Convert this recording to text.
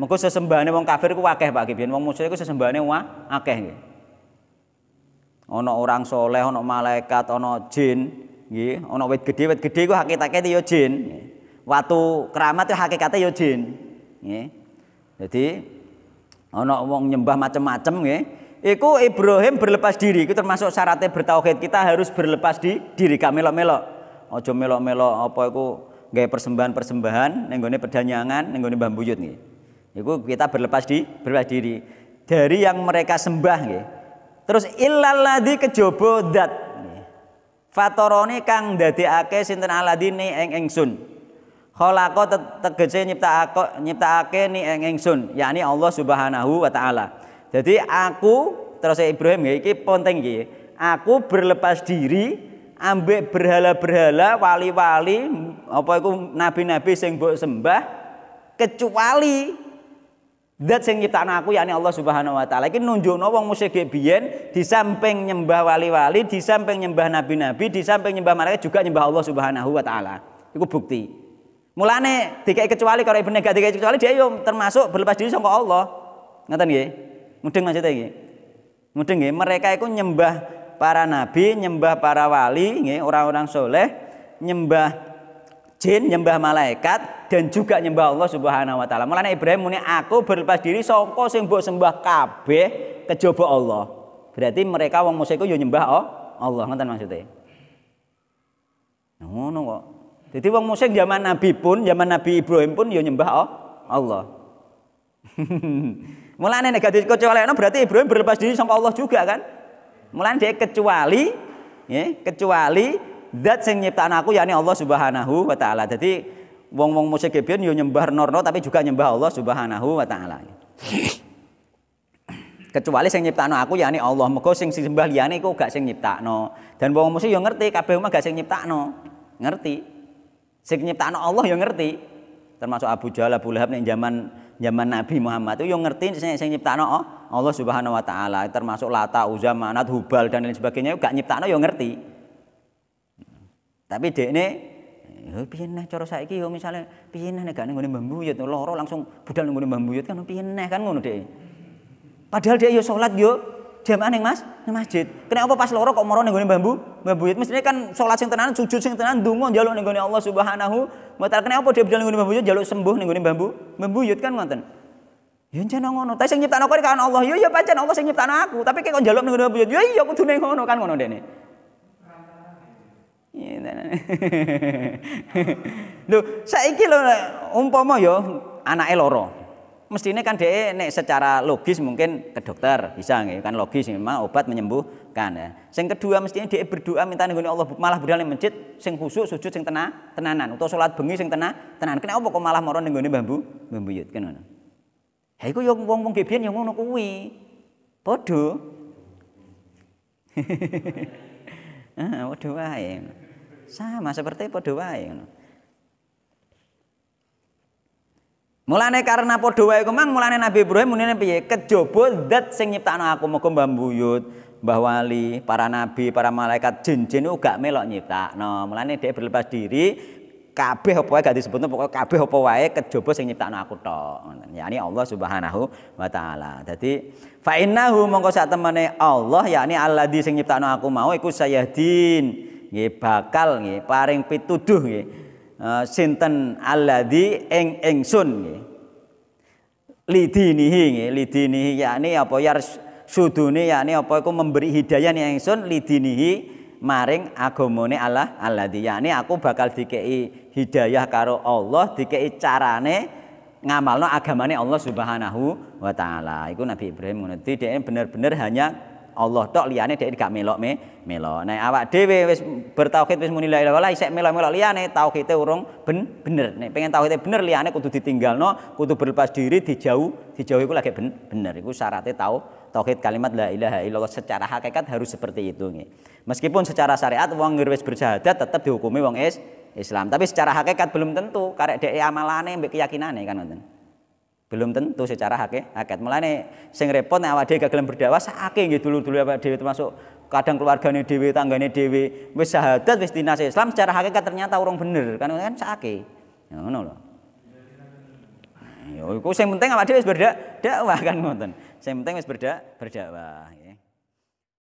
Mengko sesembahane wong kafir ku akeh Pak Biyen wong musyrik ku sesembahane wah akeh nggih. Ana orang soleh, ana malaikat, ana jin, nggih, ana wit gedhe, wit gedhe ku hakikate ya jin. Watu keramat itu ya hakikate ya jin. Nggih. Jadi ana wong nyembah macam-macam nggih. Iku Ibrahim berlepas diri, itu termasuk syaratnya bertauhid. Kita harus berlepas di diri, kami melo melo. Ojo melo melo, apa iku gawe persembahan-persembahan ning gone pedanyangan, ning gone Mbah Buyut itu kita berlepas di berlepas diri dari yang mereka sembah nggih. Terus illalladzi kejaba zat. Fatorone kang dadekake sinten aladine ing ingsun. Khalaqa tegese nyiptakake nyiptakake ni ing ingsun, yakni Allah Subhanahu wa taala. Jadi aku terus Ibrahim nggih iki penting nggih. Aku berlepas diri ambek berhala-berhala, wali-wali, apa iku nabi-nabi sing mbok sembah kecuali dat sing nyiptakno aku yakni Allah Subhanahu wa taala. Iki nunjukno wong musyrik biyen di samping nyembah wali-wali, di samping nyembah nabi-nabi, di samping nyembah malaikat juga nyembah Allah Subhanahu wa taala. Iku bukti. Mulane dikai kecuali kalau ibnu gak dikai kecuali dia yo termasuk berlepas diri sangka Allah. Ngoten nggih. Mudeng maksudnya nggih. Mudeng nggih, mereka itu nyembah para nabi, nyembah para wali nggih, orang-orang soleh, nyembah jin nyembah malaikat dan juga nyembah Allah Subhanahu wa taala. Mulane Ibrahim muni aku berlepas diri saka sing mbok sembah kabeh kejaba Allah. Berarti mereka wong musyrik yo nyembah oh, Allah, ngoten maksudnya. Ya ngono kok. Jadi wong musyrik zaman Nabi pun, zaman Nabi Ibrahim pun yo nyembah oh, Allah. Mulane negatif kecuali berarti Ibrahim berlepas diri saka Allah juga kan? Mulane dia kecuali ya, kecuali zat sing nyiptakan aku yakni Allah Subhanahu wa taala. Jadi wong-wong musyrik biyen yo nyembah norno tapi juga nyembah Allah Subhanahu wa taala. Kecuali sing nyiptakno aku yakni Allah. Mergo sing disembah liyane iku gak sing nyiptakno. Dan wong musyrik yo ngerti kabeh mah gak sing nyiptakno. Ngerti. Sing nyiptakno Allah yo ngerti. Termasuk Abu Jahal, Abu Lahab ning zaman zaman Nabi Muhammad itu yang ngerti saya sing No. Allah Subhanahu wa taala termasuk Lata, Uzza, Manat, Hubal dan lain sebagainya gak No. yang ngerti. Tapi dek ini, yo piye cara saiki yo misale piye neh nek gane nggone Mbah langsung budal nggone Mbah kan piye kan ngono dek. Padahal dia yo sholat yo jamaah ning Mas, ning masjid. Kenapa pas loro kok moro ning bambu, Mbah Mestinya kan sholat sing tenan, sujud sing tenan, dungo jaluk ning Allah Subhanahu wa taala. Kenapa dia budal ning gone jaluk sembuh ning bambu, Mbah kan ngoten. Ya jan ngono. senyipta sing nyiptakno kowe kan Allah. Yo yo pancen Allah sing nyiptakno aku. Tapi kek kok njaluk ning ngono ya ya kudune ngono kan ngono dene. Lho, saiki lho umpama ya anake loro. Mestine kan dhek nek secara logis mungkin ke dokter bisa nggih, kan logis memang obat menyembuhkan ya. Sing kedua mestine dhek berdoa minta nggone Allah malah budal ning masjid sing khusuk sujud sing tenang, tenanan utawa salat bengi sing tenang, tenan. Kenapa kok malah moro ning nggone bambu bambuyut kan ngono. Ha iku yo ya wong-wong gebian yo ya ngono kuwi. Padha. Heeh, wae. Sama seperti podowai Mulane karena podowai wae mang mulane Nabi Ibrahim mulane piye? Kejaba zat sing nyiptakno aku muga Mbah Buyut, Mbah para nabi, para malaikat, jin-jin uga melok nyiptakno. Mulane dia berlepas diri kabeh apa wae gak disebutno pokoke kabeh apa wae kejaba sing nyiptakno aku tok ngoten yakni Allah Subhanahu wa taala dadi fa innahu mongko sak temene Allah yakni alladzi sing nyiptakno aku mau iku sayyidin nggih bakal nggih paring pituduh nggih uh, sinten alladzi ing ingsun nggih lidinihi nggih lidinihi yakni apa ya sudune yakni apa iku memberi hidayah ning ingsun lidinihi maring agamane Allah alladzi yakni aku bakal dikei hidayah karo Allah dikei carane ngamalno agamane Allah Subhanahu wa taala. Iku Nabi Ibrahim ngono. Dhek bener-bener hanya Allah tok liyane dhek gak melok me melok nek awak dhewe wis bertauhid wis muni la ilaha isek melok-melok liyane tauhide urung ben bener nek pengen tauhide bener liyane kudu ditinggalno kudu berlepas diri dijauh dijauh iku lagi ben bener iku syaratnya tau tauhid kalimat la ilaha illallah secara hakikat harus seperti itu nge. meskipun secara syariat wong wis berjahadat tetap dihukumi wong is Islam tapi secara hakikat belum tentu karek dhek amalane mbek keyakinane kan ngoten belum tentu secara hakikat. Mulane sing repot nek awake dhewe gak gelem berdakwah sakake nggih dulu-dulu awake dhewe termasuk kadang keluargane dhewe, tanggane dhewe, wis syahadat wis dinas Islam secara hakikat ternyata urung bener. Kan kan sakake. Ya ngono lho. Ya iku sing penting awake dhewe wis berdakwah kan ngoten. Sing penting wis berdakwah. Ya.